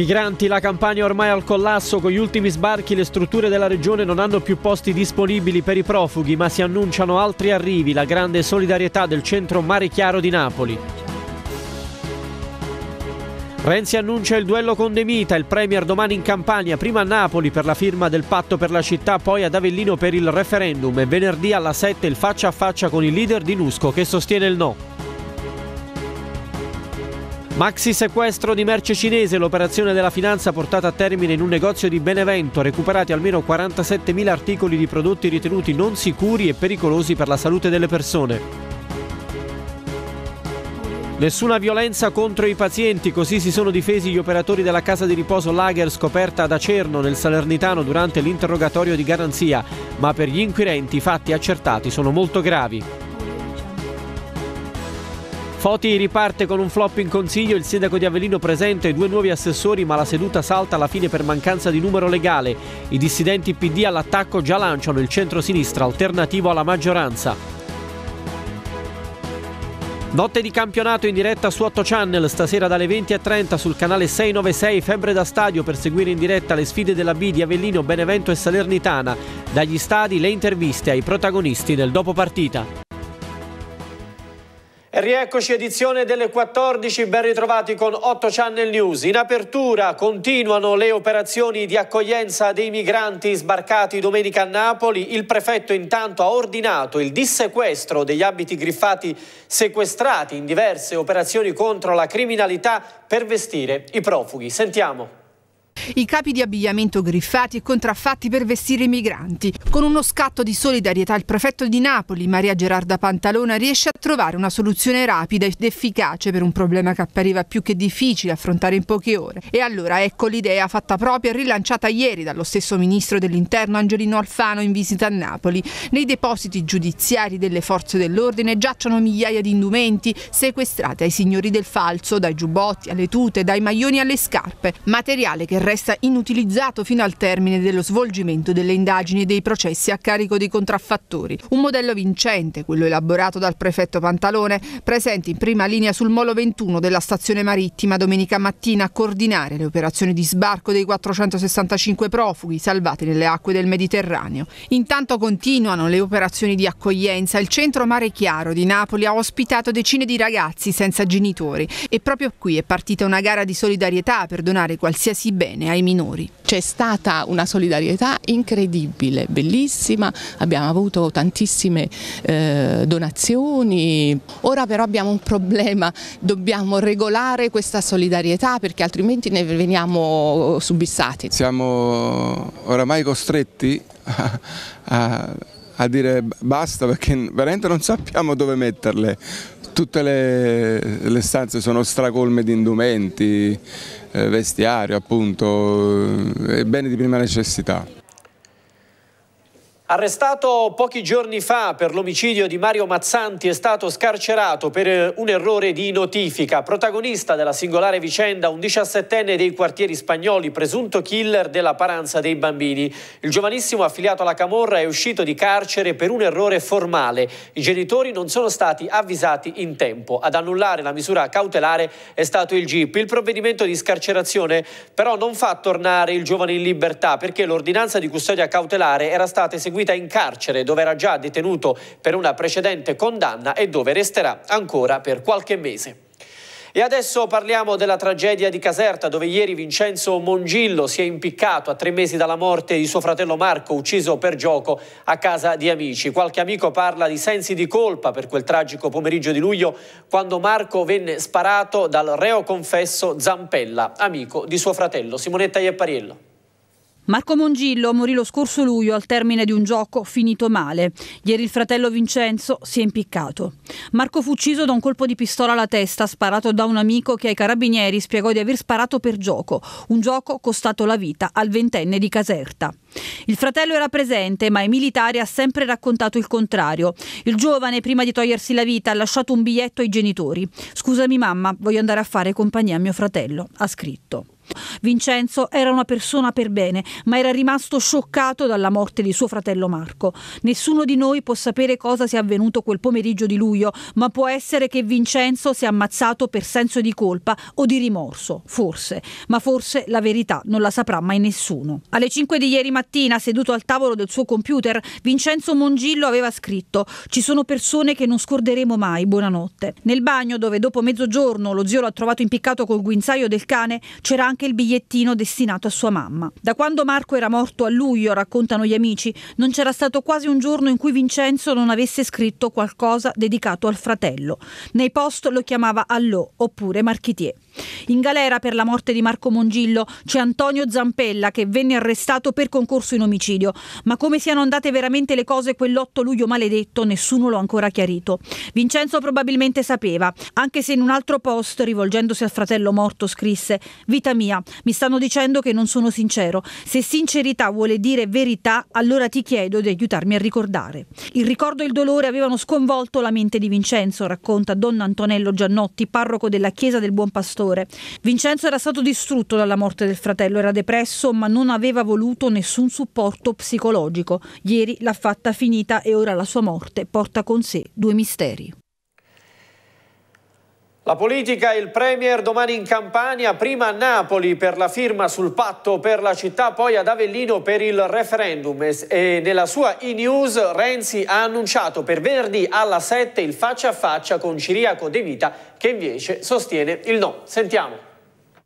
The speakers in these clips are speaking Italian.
Migranti, la campagna ormai al collasso, con gli ultimi sbarchi le strutture della regione non hanno più posti disponibili per i profughi, ma si annunciano altri arrivi, la grande solidarietà del centro Mare Chiaro di Napoli. Renzi annuncia il duello con De Mita, il Premier domani in Campania, prima a Napoli per la firma del patto per la città, poi ad Avellino per il referendum e venerdì alla 7 il faccia a faccia con il leader di Nusco che sostiene il no. Maxi sequestro di merce cinese, l'operazione della finanza portata a termine in un negozio di Benevento, recuperati almeno 47.000 articoli di prodotti ritenuti non sicuri e pericolosi per la salute delle persone. Nessuna violenza contro i pazienti, così si sono difesi gli operatori della casa di riposo Lager scoperta ad Acerno nel Salernitano durante l'interrogatorio di garanzia, ma per gli inquirenti i fatti accertati sono molto gravi. Foti riparte con un flop in consiglio, il sindaco di Avellino presenta i due nuovi assessori ma la seduta salta alla fine per mancanza di numero legale. I dissidenti PD all'attacco già lanciano il centro-sinistra alternativo alla maggioranza. Notte di campionato in diretta su 8 Channel, stasera dalle 20.30 sul canale 696 Febbre da Stadio per seguire in diretta le sfide della B di Avellino, Benevento e Salernitana. Dagli stadi le interviste ai protagonisti del dopopartita. E rieccoci edizione delle 14, ben ritrovati con 8 Channel News. In apertura continuano le operazioni di accoglienza dei migranti sbarcati domenica a Napoli. Il prefetto intanto ha ordinato il dissequestro degli abiti griffati sequestrati in diverse operazioni contro la criminalità per vestire i profughi. Sentiamo i capi di abbigliamento griffati e contraffatti per vestire i migranti. Con uno scatto di solidarietà il prefetto di Napoli, Maria Gerarda Pantalona, riesce a trovare una soluzione rapida ed efficace per un problema che appariva più che difficile affrontare in poche ore. E allora ecco l'idea fatta propria e rilanciata ieri dallo stesso ministro dell'interno Angelino Alfano in visita a Napoli. Nei depositi giudiziari delle forze dell'ordine giacciono migliaia di indumenti sequestrati ai signori del falso, dai giubbotti alle tute, dai maglioni alle scarpe, materiale che resta resta inutilizzato fino al termine dello svolgimento delle indagini e dei processi a carico dei contraffattori. Un modello vincente, quello elaborato dal prefetto Pantalone, presente in prima linea sul molo 21 della stazione marittima domenica mattina a coordinare le operazioni di sbarco dei 465 profughi salvati nelle acque del Mediterraneo. Intanto continuano le operazioni di accoglienza. Il centro Mare Chiaro di Napoli ha ospitato decine di ragazzi senza genitori e proprio qui è partita una gara di solidarietà per donare qualsiasi bene bene ai minori. C'è stata una solidarietà incredibile, bellissima, abbiamo avuto tantissime eh, donazioni, ora però abbiamo un problema, dobbiamo regolare questa solidarietà perché altrimenti ne veniamo subissati. Siamo oramai costretti a, a, a dire basta perché veramente non sappiamo dove metterle tutte le, le stanze sono stracolme di indumenti, eh, vestiario appunto, eh, e beni di prima necessità. Arrestato pochi giorni fa per l'omicidio di Mario Mazzanti è stato scarcerato per eh, un errore di notifica. Protagonista della singolare vicenda un 17enne dei quartieri spagnoli, presunto killer della paranza dei bambini. Il giovanissimo affiliato alla Camorra è uscito di carcere per un errore formale. I genitori non sono stati avvisati in tempo. Ad annullare la misura cautelare è stato il GIP. Il provvedimento di scarcerazione però non fa tornare il giovane in libertà perché l'ordinanza di custodia cautelare era stata eseguita eseguita in carcere dove era già detenuto per una precedente condanna e dove resterà ancora per qualche mese. E adesso parliamo della tragedia di Caserta, dove ieri Vincenzo Mongillo si è impiccato a tre mesi dalla morte di suo fratello Marco, ucciso per gioco a casa di amici. Qualche amico parla di sensi di colpa per quel tragico pomeriggio di luglio, quando Marco venne sparato dal reo confesso Zampella, amico di suo fratello. Simonetta Ieppariello. Marco Mongillo morì lo scorso luglio al termine di un gioco finito male. Ieri il fratello Vincenzo si è impiccato. Marco fu ucciso da un colpo di pistola alla testa sparato da un amico che ai carabinieri spiegò di aver sparato per gioco, un gioco costato la vita al ventenne di Caserta. Il fratello era presente, ma ai militari ha sempre raccontato il contrario. Il giovane, prima di togliersi la vita, ha lasciato un biglietto ai genitori. Scusami mamma, voglio andare a fare compagnia a mio fratello, ha scritto. Vincenzo era una persona per bene, ma era rimasto scioccato dalla morte di suo fratello Marco. Nessuno di noi può sapere cosa sia avvenuto quel pomeriggio di luglio, ma può essere che Vincenzo sia ammazzato per senso di colpa o di rimorso, forse, ma forse la verità non la saprà mai nessuno. Alle 5 di ieri mattina, seduto al tavolo del suo computer, Vincenzo Mongillo aveva scritto: "Ci sono persone che non scorderemo mai, buonanotte". Nel bagno dove dopo mezzogiorno lo zio l'ha trovato impiccato col guinzaio del cane, c'era anche anche il bigliettino destinato a sua mamma. Da quando Marco era morto a luglio, raccontano gli amici, non c'era stato quasi un giorno in cui Vincenzo non avesse scritto qualcosa dedicato al fratello. Nei post lo chiamava Allò oppure Marchitier. In galera per la morte di Marco Mongillo c'è Antonio Zampella che venne arrestato per concorso in omicidio, ma come siano andate veramente le cose quell'8 luglio maledetto nessuno l'ha ancora chiarito. Vincenzo probabilmente sapeva, anche se in un altro post, rivolgendosi al fratello morto, scrisse «Vita mia, mi stanno dicendo che non sono sincero. Se sincerità vuole dire verità, allora ti chiedo di aiutarmi a ricordare». Il ricordo e il dolore avevano sconvolto la mente di Vincenzo, racconta Don Antonello Giannotti, parroco della Chiesa del Buon Pastore dolore. Vincenzo era stato distrutto dalla morte del fratello, era depresso ma non aveva voluto nessun supporto psicologico. Ieri l'ha fatta finita e ora la sua morte porta con sé due misteri. La politica, e il Premier domani in Campania, prima a Napoli per la firma sul patto per la città, poi ad Avellino per il referendum e nella sua e-news Renzi ha annunciato per venerdì alla 7 il faccia a faccia con Ciriaco De Vita che invece sostiene il no. Sentiamo.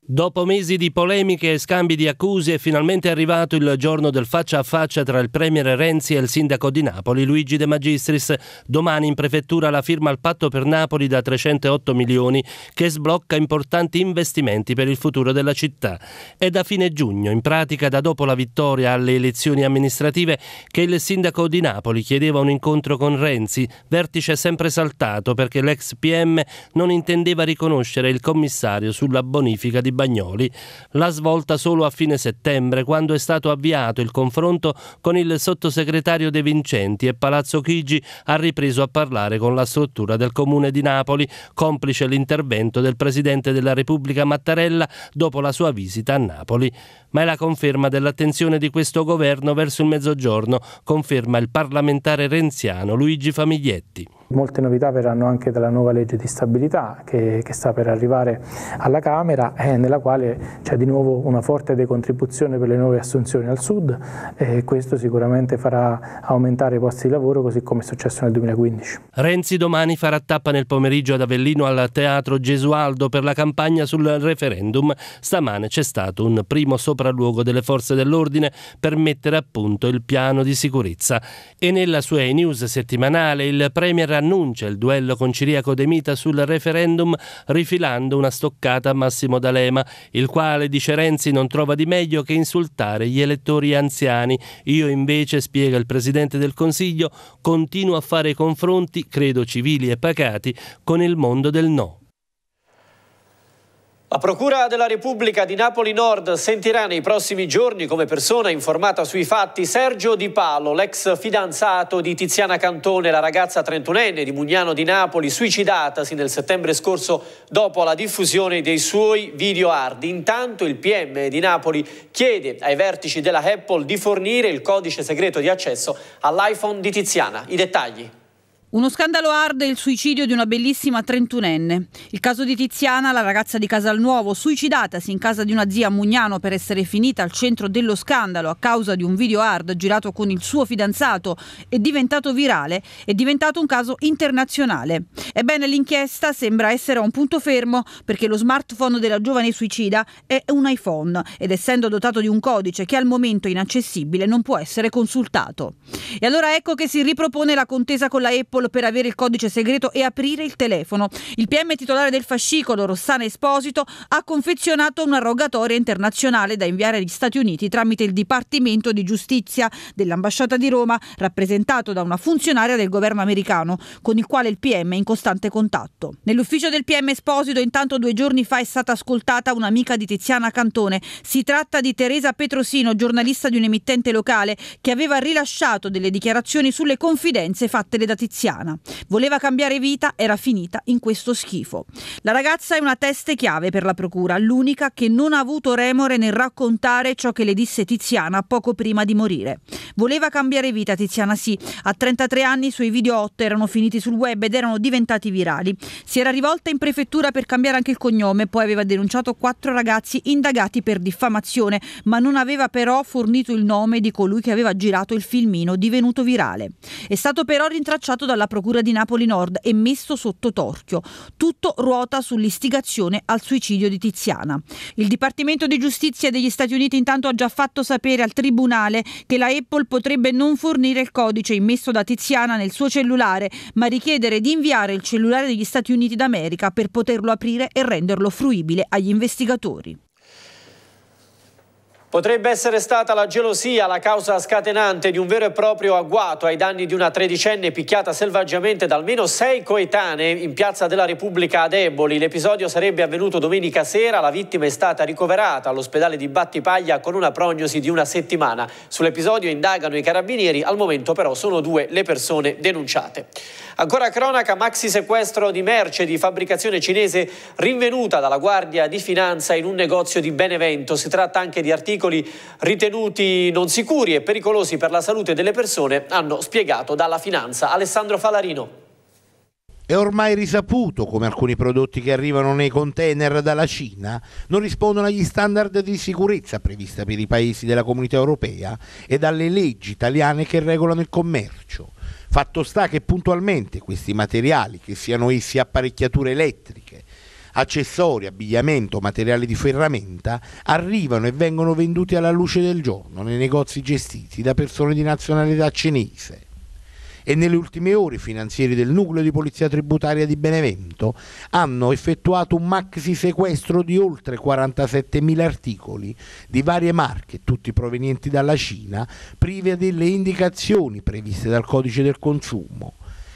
Dopo mesi di polemiche e scambi di accuse è finalmente arrivato il giorno del faccia a faccia tra il Premier Renzi e il Sindaco di Napoli Luigi De Magistris. Domani in prefettura la firma al patto per Napoli da 308 milioni che sblocca importanti investimenti per il futuro della città. È da fine giugno, in pratica da dopo la vittoria alle elezioni amministrative, che il Sindaco di Napoli chiedeva un incontro con Renzi, vertice sempre saltato perché l'ex PM non intendeva riconoscere il commissario sulla bonifica di Bagnoli, La svolta solo a fine settembre, quando è stato avviato il confronto con il sottosegretario De Vincenti e Palazzo Chigi ha ripreso a parlare con la struttura del Comune di Napoli, complice l'intervento del Presidente della Repubblica Mattarella dopo la sua visita a Napoli. Ma è la conferma dell'attenzione di questo governo verso il mezzogiorno, conferma il parlamentare renziano Luigi Famiglietti. Molte novità verranno anche dalla nuova legge di stabilità che, che sta per arrivare alla Camera, eh, nella quale c'è di nuovo una forte decontribuzione per le nuove assunzioni al Sud e eh, questo sicuramente farà aumentare i posti di lavoro così come è successo nel 2015. Renzi domani farà tappa nel pomeriggio ad Avellino al Teatro Gesualdo per la campagna sul referendum. Stamane c'è stato un primo sopralluogo delle forze dell'ordine per mettere a punto il piano di sicurezza. E nella sua e-news settimanale il Premier ha annuncia il duello con Ciriaco De Mita sul referendum rifilando una stoccata a Massimo D'Alema, il quale, dice Renzi, non trova di meglio che insultare gli elettori anziani. Io invece, spiega il Presidente del Consiglio, continuo a fare confronti, credo civili e pacati, con il mondo del no. La Procura della Repubblica di Napoli Nord sentirà nei prossimi giorni come persona informata sui fatti Sergio Di Palo, l'ex fidanzato di Tiziana Cantone, la ragazza trentunenne di Mugnano di Napoli, suicidatasi nel settembre scorso dopo la diffusione dei suoi video hard. Intanto il PM di Napoli chiede ai vertici della Apple di fornire il codice segreto di accesso all'iPhone di Tiziana. I dettagli. Uno scandalo hard è il suicidio di una bellissima trentunenne. Il caso di Tiziana, la ragazza di Casalnuovo, suicidatasi in casa di una zia a Mugnano per essere finita al centro dello scandalo a causa di un video hard girato con il suo fidanzato e diventato virale, è diventato un caso internazionale. Ebbene, l'inchiesta sembra essere a un punto fermo perché lo smartphone della giovane suicida è un iPhone ed essendo dotato di un codice che al momento è inaccessibile non può essere consultato. E allora ecco che si ripropone la contesa con la Apple solo per avere il codice segreto e aprire il telefono. Il PM titolare del fascicolo, Rossana Esposito, ha confezionato una rogatoria internazionale da inviare agli Stati Uniti tramite il Dipartimento di Giustizia dell'Ambasciata di Roma, rappresentato da una funzionaria del governo americano, con il quale il PM è in costante contatto. Nell'ufficio del PM Esposito, intanto due giorni fa è stata ascoltata un'amica di Tiziana Cantone. Si tratta di Teresa Petrosino, giornalista di un'emittente locale, che aveva rilasciato delle dichiarazioni sulle confidenze fatte da Tiziana anziana. Voleva cambiare vita, era finita in questo schifo. La ragazza è una teste chiave per la procura, l'unica che non ha avuto remore nel raccontare ciò che le disse Tiziana poco prima di morire. Voleva cambiare vita, Tiziana sì. A 33 anni i suoi video 8 erano finiti sul web ed erano diventati virali. Si era rivolta in prefettura per cambiare anche il cognome, poi aveva denunciato quattro ragazzi indagati per diffamazione, ma non aveva però fornito il nome di colui che aveva girato il filmino divenuto virale. È stato però rintracciato da alla Procura di Napoli Nord e messo sotto torchio. Tutto ruota sull'istigazione al suicidio di Tiziana. Il Dipartimento di Giustizia degli Stati Uniti intanto ha già fatto sapere al Tribunale che la Apple potrebbe non fornire il codice immesso da Tiziana nel suo cellulare, ma richiedere di inviare il cellulare degli Stati Uniti d'America per poterlo aprire e renderlo fruibile agli investigatori. Potrebbe essere stata la gelosia la causa scatenante di un vero e proprio agguato ai danni di una tredicenne picchiata selvaggiamente da almeno sei coetanee in piazza della Repubblica ad Eboli. L'episodio sarebbe avvenuto domenica sera, la vittima è stata ricoverata all'ospedale di Battipaglia con una prognosi di una settimana. Sull'episodio indagano i carabinieri, al momento però sono due le persone denunciate. Ancora cronaca, maxi sequestro di merce di fabbricazione cinese rinvenuta dalla Guardia di Finanza in un negozio di Benevento. Si tratta anche di articoli articoli ritenuti non sicuri e pericolosi per la salute delle persone, hanno spiegato dalla finanza Alessandro Falarino. È ormai risaputo come alcuni prodotti che arrivano nei container dalla Cina non rispondono agli standard di sicurezza previsti per i paesi della comunità europea e dalle leggi italiane che regolano il commercio. Fatto sta che puntualmente questi materiali, che siano essi apparecchiature elettriche, accessori, abbigliamento, materiali di ferramenta arrivano e vengono venduti alla luce del giorno nei negozi gestiti da persone di nazionalità cinese. E nelle ultime ore i finanzieri del nucleo di polizia tributaria di Benevento hanno effettuato un maxi sequestro di oltre 47.000 articoli di varie marche, tutti provenienti dalla Cina, prive delle indicazioni previste dal codice del consumo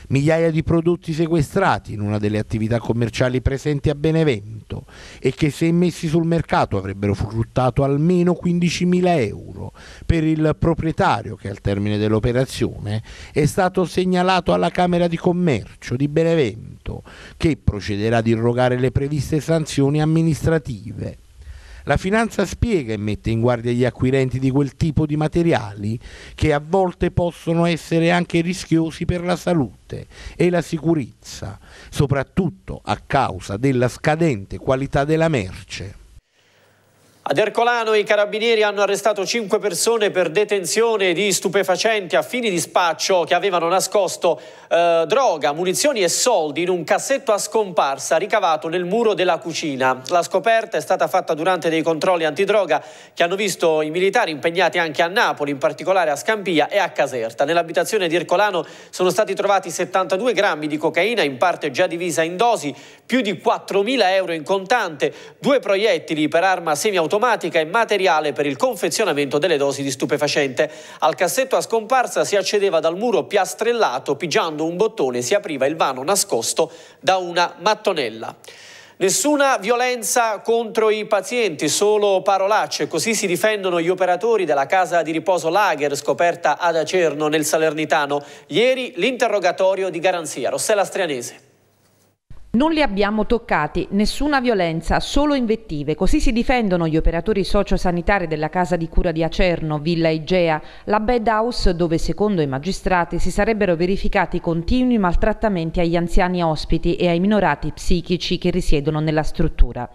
migliaia di prodotti sequestrati in una delle attività commerciali presenti a Benevento e che se messi sul mercato avrebbero fruttato almeno 15.000 euro per il proprietario che al termine dell'operazione è stato segnalato alla Camera di Commercio di Benevento che procederà ad irrogare le previste sanzioni amministrative. La finanza spiega e mette in guardia gli acquirenti di quel tipo di materiali che a volte possono essere anche rischiosi per la salute e la sicurezza, soprattutto a causa della scadente qualità della merce. Ad Ercolano i carabinieri hanno arrestato cinque persone per detenzione di stupefacenti a fini di spaccio che avevano nascosto eh, droga, munizioni e soldi in un cassetto a scomparsa ricavato nel muro della cucina. La scoperta è stata fatta durante dei controlli antidroga che hanno visto i militari impegnati anche a Napoli, in particolare a Scampia e a Caserta. Nell'abitazione di Ercolano sono stati trovati 72 grammi di cocaina, in parte già divisa in dosi, più di 4.000 euro in contante, due proiettili per arma semiautomatica automatica e materiale per il confezionamento delle dosi di stupefacente. Al cassetto a scomparsa si accedeva dal muro piastrellato, pigiando un bottone si apriva il vano nascosto da una mattonella. Nessuna violenza contro i pazienti, solo parolacce. Così si difendono gli operatori della casa di riposo Lager scoperta ad Acerno nel Salernitano. Ieri l'interrogatorio di garanzia. Rossella Strianese. Non li abbiamo toccati, nessuna violenza, solo invettive. Così si difendono gli operatori sociosanitari della casa di cura di Acerno, Villa Igea, la bed house dove secondo i magistrati si sarebbero verificati continui maltrattamenti agli anziani ospiti e ai minorati psichici che risiedono nella struttura.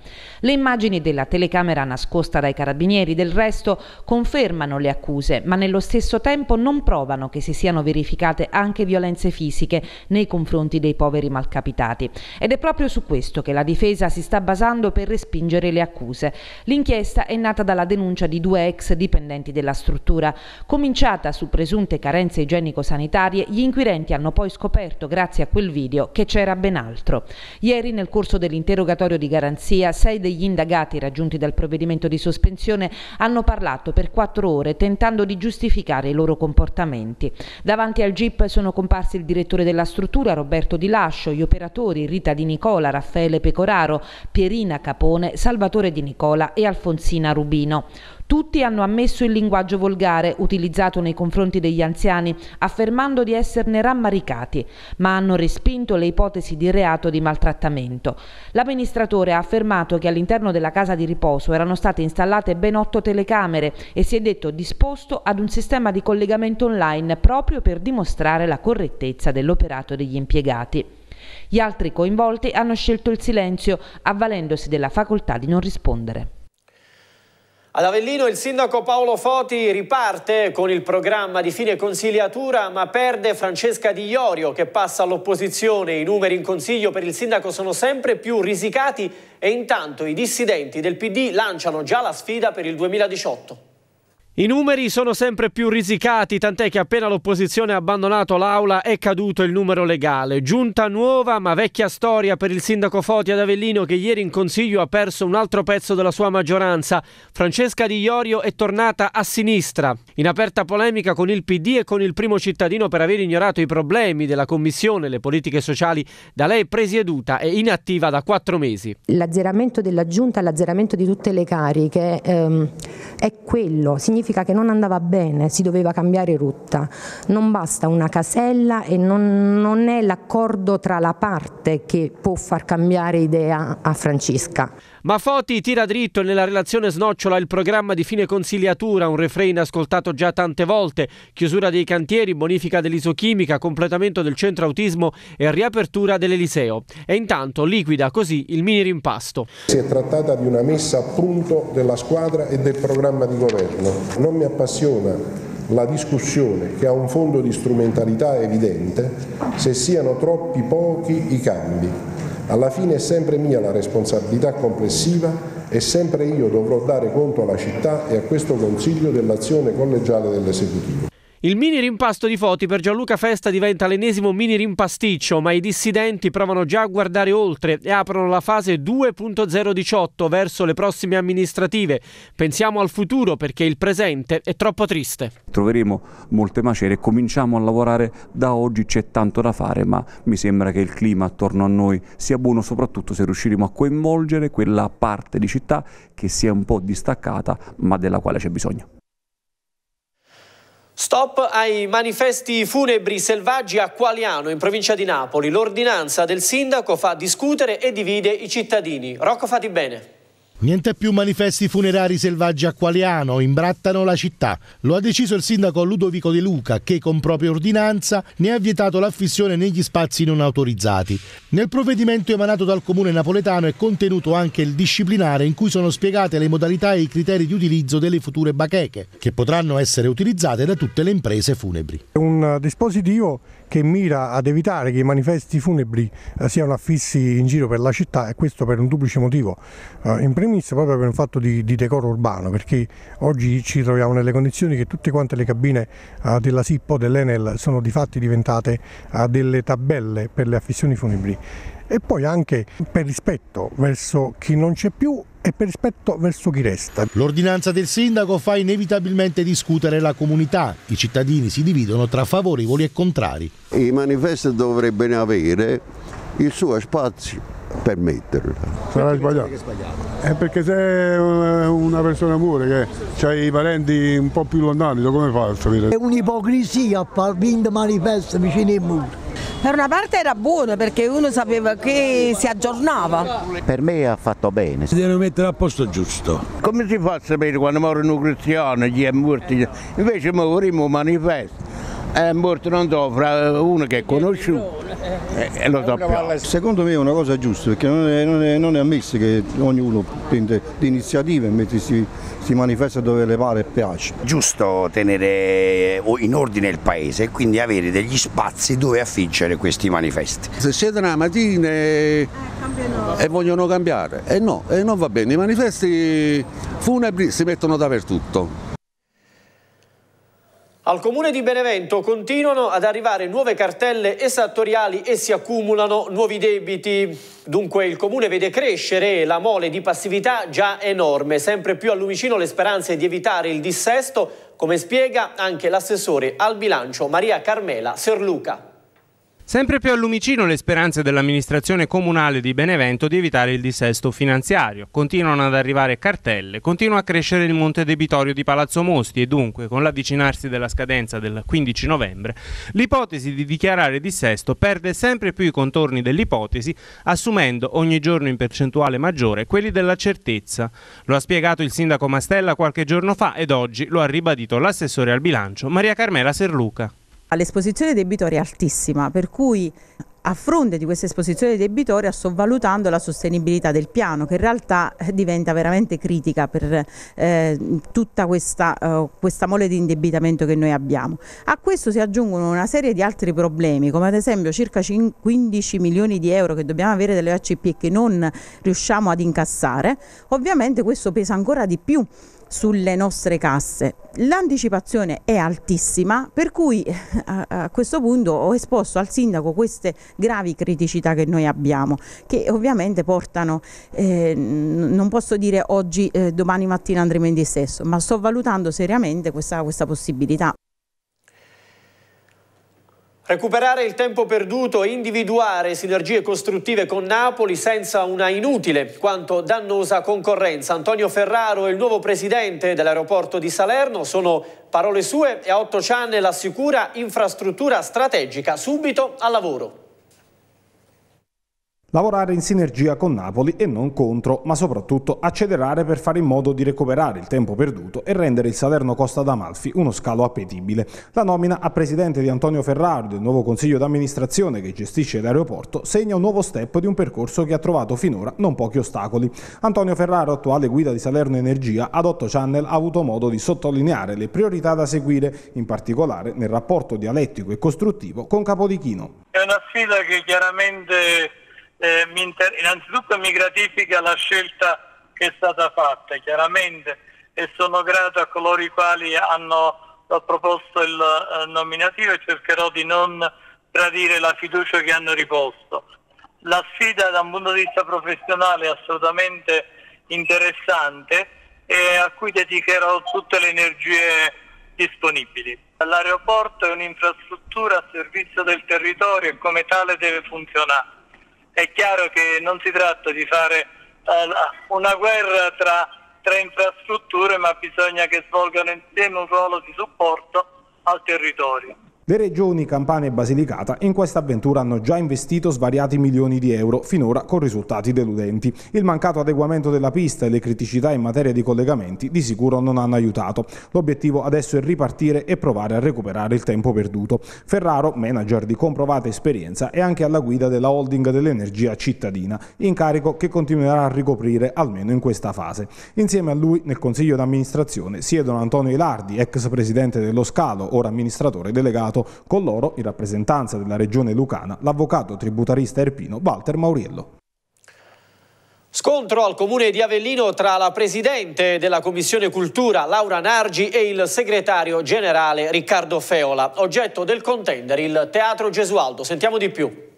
Le immagini della telecamera nascosta dai carabinieri del resto confermano le accuse, ma nello stesso tempo non provano che si siano verificate anche violenze fisiche nei confronti dei poveri malcapitati. Ed è proprio su questo che la difesa si sta basando per respingere le accuse. L'inchiesta è nata dalla denuncia di due ex dipendenti della struttura. Cominciata su presunte carenze igienico-sanitarie, gli inquirenti hanno poi scoperto, grazie a quel video, che c'era ben altro. Ieri, nel corso dell'interrogatorio di garanzia, sei degli indagati raggiunti dal provvedimento di sospensione hanno parlato per quattro ore tentando di giustificare i loro comportamenti. Davanti al GIP sono comparsi il direttore della struttura, Roberto Di Lascio, gli operatori, Rita Francesca Di Nicola, Raffaele Pecoraro, Pierina Capone, Salvatore Di Nicola e Alfonsina Rubino. Tutti hanno ammesso il linguaggio volgare utilizzato nei confronti degli anziani, affermando di esserne rammaricati, ma hanno respinto le ipotesi di reato di maltrattamento. L'amministratore ha affermato che all'interno della casa di riposo erano state installate ben otto telecamere e si è detto disposto ad un sistema di collegamento online proprio per dimostrare la correttezza dell'operato degli impiegati. Gli altri coinvolti hanno scelto il silenzio, avvalendosi della facoltà di non rispondere. Ad Avellino il sindaco Paolo Foti riparte con il programma di fine consigliatura ma perde Francesca Di Iorio che passa all'opposizione. I numeri in consiglio per il sindaco sono sempre più risicati e intanto i dissidenti del PD lanciano già la sfida per il 2018. I numeri sono sempre più risicati, tant'è che appena l'opposizione ha abbandonato l'aula è caduto il numero legale. Giunta nuova ma vecchia storia per il sindaco Foti ad Avellino che ieri in consiglio ha perso un altro pezzo della sua maggioranza. Francesca Di Iorio è tornata a sinistra, in aperta polemica con il PD e con il primo cittadino per aver ignorato i problemi della commissione, le politiche sociali, da lei presieduta e inattiva da quattro mesi. L'azzeramento della giunta, l'azzeramento di tutte le cariche ehm, è quello, significa significa che non andava bene, si doveva cambiare rotta. Non basta una casella e non, non è l'accordo tra la parte che può far cambiare idea a Francesca. Ma Foti tira dritto e nella relazione snocciola il programma di fine consigliatura, un refrain ascoltato già tante volte, chiusura dei cantieri, bonifica dell'isochimica, completamento del centro autismo e riapertura dell'Eliseo. E intanto liquida così il mini rimpasto. Si è trattata di una messa a punto della squadra e del programma di governo. Non mi appassiona la discussione che ha un fondo di strumentalità evidente se siano troppi pochi i cambi alla fine è sempre mia la responsabilità complessiva e sempre io dovrò dare conto alla città e a questo Consiglio dell'azione collegiale dell'esecutivo. Il mini rimpasto di Foti per Gianluca Festa diventa l'ennesimo mini rimpasticcio, ma i dissidenti provano già a guardare oltre e aprono la fase 2.018 verso le prossime amministrative. Pensiamo al futuro perché il presente è troppo triste. Troveremo molte macerie, cominciamo a lavorare da oggi, c'è tanto da fare, ma mi sembra che il clima attorno a noi sia buono soprattutto se riusciremo a coinvolgere quella parte di città che si è un po' distaccata ma della quale c'è bisogno. Stop ai manifesti funebri selvaggi a Qualiano, in provincia di Napoli. L'ordinanza del sindaco fa discutere e divide i cittadini. Rocco Fati bene. Niente più manifesti funerari selvaggi a Qualiano, imbrattano la città. Lo ha deciso il sindaco Ludovico De Luca che con propria ordinanza ne ha vietato l'affissione negli spazi non autorizzati. Nel provvedimento emanato dal comune napoletano è contenuto anche il disciplinare in cui sono spiegate le modalità e i criteri di utilizzo delle future bacheche che potranno essere utilizzate da tutte le imprese funebri. È un dispositivo che mira ad evitare che i manifesti funebri eh, siano affissi in giro per la città e questo per un duplice motivo. Eh, in primis proprio per un fatto di, di decoro urbano perché oggi ci troviamo nelle condizioni che tutte quante le cabine eh, della SIP o dell'Enel sono di fatti diventate delle tabelle per le affissioni funebri e poi anche per rispetto verso chi non c'è più e per rispetto verso chi resta. L'ordinanza del sindaco fa inevitabilmente discutere la comunità. I cittadini si dividono tra favorevoli e contrari. I manifesti dovrebbero avere il suo spazio per metterla. Sarà sbagliato. È perché se una persona muore che ha i parenti un po' più lontani, come fa a sapere? È un'ipocrisia far vinto manifesti vicino ai muri. Per una parte era buono perché uno sapeva che si aggiornava. Per me ha fatto bene. Si deve mettere a posto giusto. Come si fa a sapere quando muore un cristiano, chi è morto? Invece moriremo manifesto è morto non so, fra uno che è conosciuto e eh, eh, lo so Secondo me è una cosa giusta perché non è, non è, non è ammesso che ognuno prende l'iniziativa e si, si, manifesta dove le pare e piace. Giusto tenere eh, in ordine il paese e quindi avere degli spazi dove affiggere questi manifesti. Se siete una mattina e, e vogliono cambiare, e eh no, eh non va bene, i manifesti funebri si mettono dappertutto. Al comune di Benevento continuano ad arrivare nuove cartelle esattoriali e si accumulano nuovi debiti. Dunque il comune vede crescere la mole di passività già enorme, sempre più a lumicino le speranze di evitare il dissesto, come spiega anche l'assessore al bilancio Maria Carmela Serluca. Sempre più a lumicino le speranze dell'amministrazione comunale di Benevento di evitare il dissesto finanziario. Continuano ad arrivare cartelle, continua a crescere il monte debitorio di Palazzo Mosti e dunque, con l'avvicinarsi della scadenza del 15 novembre, l'ipotesi di dichiarare dissesto perde sempre più i contorni dell'ipotesi, assumendo ogni giorno in percentuale maggiore quelli della certezza. Lo ha spiegato il sindaco Mastella qualche giorno fa ed oggi lo ha ribadito l'assessore al bilancio Maria Carmela Serluca. L'esposizione debitoria è altissima, per cui a fronte di questa esposizione debitoria valutando la sostenibilità del piano che in realtà eh, diventa veramente critica per eh, tutta questa, eh, questa, mole di indebitamento che noi abbiamo. A questo si aggiungono una serie di altri problemi come ad esempio circa 15 milioni di euro che dobbiamo avere delle OCP e che non riusciamo ad incassare, ovviamente questo pesa ancora di più sulle nostre casse L'anticipazione è altissima, per cui eh, a questo punto ho esposto al sindaco queste gravi criticità che noi abbiamo, che ovviamente portano, eh, non posso dire oggi, eh, domani mattina andremo in dissesso, ma sto valutando seriamente questa, questa possibilità. Recuperare il tempo perduto e individuare sinergie costruttive con Napoli senza una inutile quanto dannosa concorrenza. Antonio Ferraro, il nuovo presidente dell'aeroporto di Salerno, sono parole sue e a 8 Channel assicura infrastruttura strategica subito al lavoro. Lavorare in sinergia con Napoli e non contro, ma soprattutto accelerare per fare in modo di recuperare il tempo perduto e rendere il Salerno Costa d'Amalfi uno scalo appetibile. La nomina a presidente di Antonio Ferraro del nuovo consiglio d'amministrazione che gestisce l'aeroporto segna un nuovo step di un percorso che ha trovato finora non pochi ostacoli. Antonio Ferraro, attuale guida di Salerno Energia, ad 8 Channel ha avuto modo di sottolineare le priorità da seguire, in particolare nel rapporto dialettico e costruttivo con Capodichino. È una sfida che chiaramente eh, mi inter- innanzitutto mi gratifica la scelta che è stata fatta, chiaramente, e sono grato a coloro i quali hanno proposto il eh, nominativo e cercherò di non tradire la fiducia che hanno riposto. La sfida da un punto di vista professionale è assolutamente interessante e a cui dedicherò tutte le energie disponibili. L'aeroporto è un'infrastruttura a servizio del territorio e come tale deve funzionare è chiaro che non si tratta di fare eh, una guerra tra, tra infrastrutture, ma bisogna che svolgano insieme un ruolo di supporto al territorio. Le regioni Campania e Basilicata in questa avventura hanno già investito svariati milioni di euro, finora con risultati deludenti. Il mancato adeguamento della pista e le criticità in materia di collegamenti di sicuro non hanno aiutato. L'obiettivo adesso è ripartire e provare a recuperare il tempo perduto. Ferraro, manager di comprovata esperienza, è anche alla guida della holding dell'energia cittadina, incarico che continuerà a ricoprire almeno in questa fase. Insieme a lui nel consiglio d'amministrazione siedono Antonio Ilardi, ex presidente dello Scalo, ora amministratore delegato Senato, con loro, in rappresentanza della Regione Lucana, l'avvocato tributarista erpino Walter Mauriello. Scontro al comune di Avellino tra la presidente della Commissione Cultura Laura Nargi e il segretario generale Riccardo Feola, oggetto del contendere il Teatro Gesualdo. Sentiamo di più.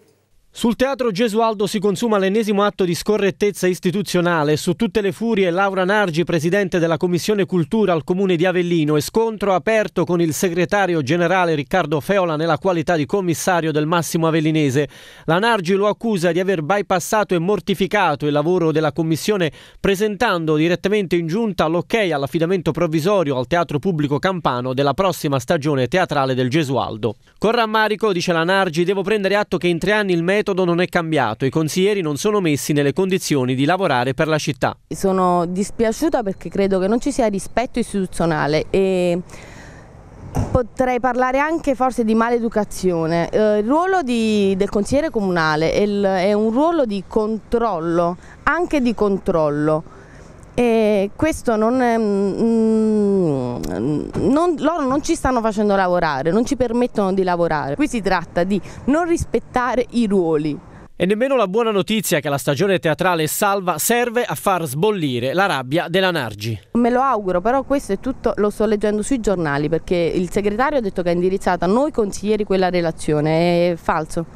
Sul teatro Gesualdo si consuma l'ennesimo atto di scorrettezza istituzionale. Su tutte le furie Laura Nargi, presidente della Commissione Cultura al Comune di Avellino, e scontro aperto con il segretario generale Riccardo Feola nella qualità di commissario del Massimo Avellinese. La Nargi lo accusa di aver bypassato e mortificato il lavoro della Commissione presentando direttamente in giunta l'ok all'affidamento provvisorio al Teatro Pubblico Campano della prossima stagione teatrale del Gesualdo. Con rammarico, dice la Nargi, devo prendere atto che in tre anni il metro metodo non è cambiato, i consiglieri non sono messi nelle condizioni di lavorare per la città. Sono dispiaciuta perché credo che non ci sia rispetto istituzionale e potrei parlare anche forse di maleducazione. Eh, il ruolo di, del consigliere comunale è un ruolo di controllo, anche di controllo e questo non, mm, mm, non, loro non ci stanno facendo lavorare, non ci permettono di lavorare. Qui si tratta di non rispettare i ruoli. E nemmeno la buona notizia che la stagione teatrale salva serve a far sbollire la rabbia della Nargi. Me lo auguro, però questo è tutto, lo sto leggendo sui giornali perché il segretario ha detto che ha indirizzato a noi consiglieri quella relazione, è falso.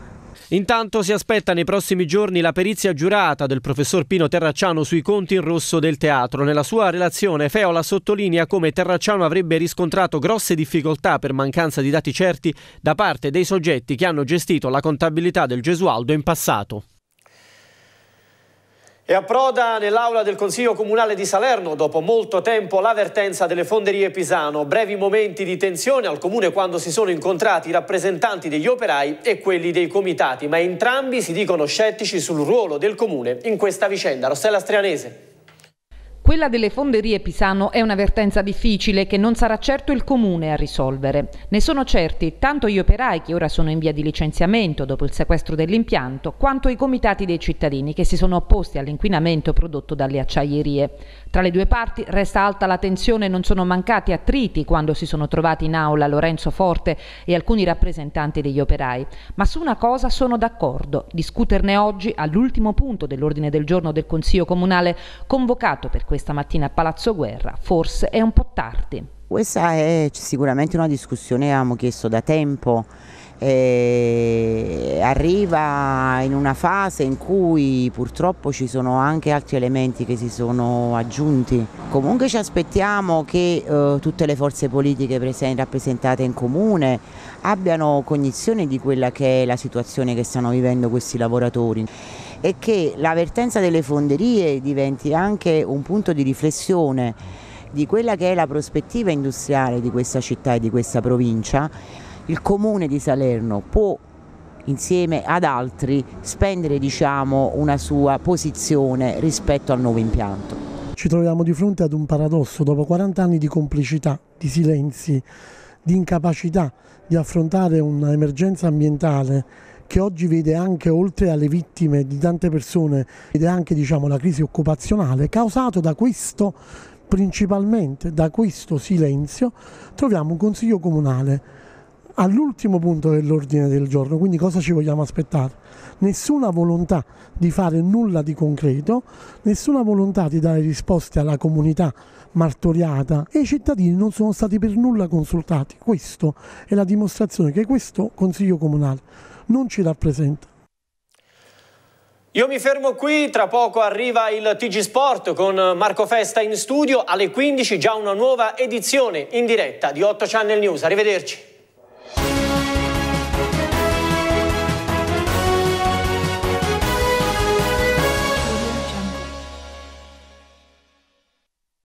Intanto si aspetta nei prossimi giorni la perizia giurata del professor Pino Terracciano sui conti in rosso del teatro. Nella sua relazione Feola sottolinea come Terracciano avrebbe riscontrato grosse difficoltà per mancanza di dati certi da parte dei soggetti che hanno gestito la contabilità del Gesualdo in passato. E approda nell'aula del Consiglio Comunale di Salerno dopo molto tempo l'avvertenza delle fonderie Pisano. Brevi momenti di tensione al comune quando si sono incontrati i rappresentanti degli operai e quelli dei comitati, ma entrambi si dicono scettici sul ruolo del comune in questa vicenda. Rossella Strianese. Quella delle fonderie Pisano è una vertenza difficile che non sarà certo il comune a risolvere. Ne sono certi tanto gli operai che ora sono in via di licenziamento dopo il sequestro dell'impianto, quanto i comitati dei cittadini che si sono opposti all'inquinamento prodotto dalle acciaierie. Tra le due parti resta alta la tensione e non sono mancati attriti quando si sono trovati in aula Lorenzo Forte e alcuni rappresentanti degli operai. Ma su una cosa sono d'accordo, discuterne oggi all'ultimo punto dell'ordine del giorno del Consiglio Comunale convocato per questa mattina a Palazzo Guerra, forse è un po' tardi. Questa è sicuramente una discussione che abbiamo chiesto da tempo. Eh, arriva in una fase in cui purtroppo ci sono anche altri elementi che si sono aggiunti. Comunque ci aspettiamo che eh, tutte le forze politiche presen- rappresentate in comune abbiano cognizione di quella che è la situazione che stanno vivendo questi lavoratori e che l'avvertenza delle fonderie diventi anche un punto di riflessione di quella che è la prospettiva industriale di questa città e di questa provincia, il comune di Salerno può insieme ad altri spendere diciamo, una sua posizione rispetto al nuovo impianto. Ci troviamo di fronte ad un paradosso, dopo 40 anni di complicità, di silenzi, di incapacità di affrontare un'emergenza ambientale che oggi vede anche oltre alle vittime di tante persone, vede anche diciamo, la crisi occupazionale, causato da questo principalmente, da questo silenzio, troviamo un consiglio comunale all'ultimo punto dell'ordine del giorno, quindi cosa ci vogliamo aspettare? Nessuna volontà di fare nulla di concreto, nessuna volontà di dare risposte alla comunità martoriata e i cittadini non sono stati per nulla consultati. Questa è la dimostrazione che questo Consiglio Comunale non ci rappresenta. Io mi fermo qui, tra poco arriva il TG Sport con Marco Festa in studio, alle 15 già una nuova edizione in diretta di 8 Channel News. Arrivederci.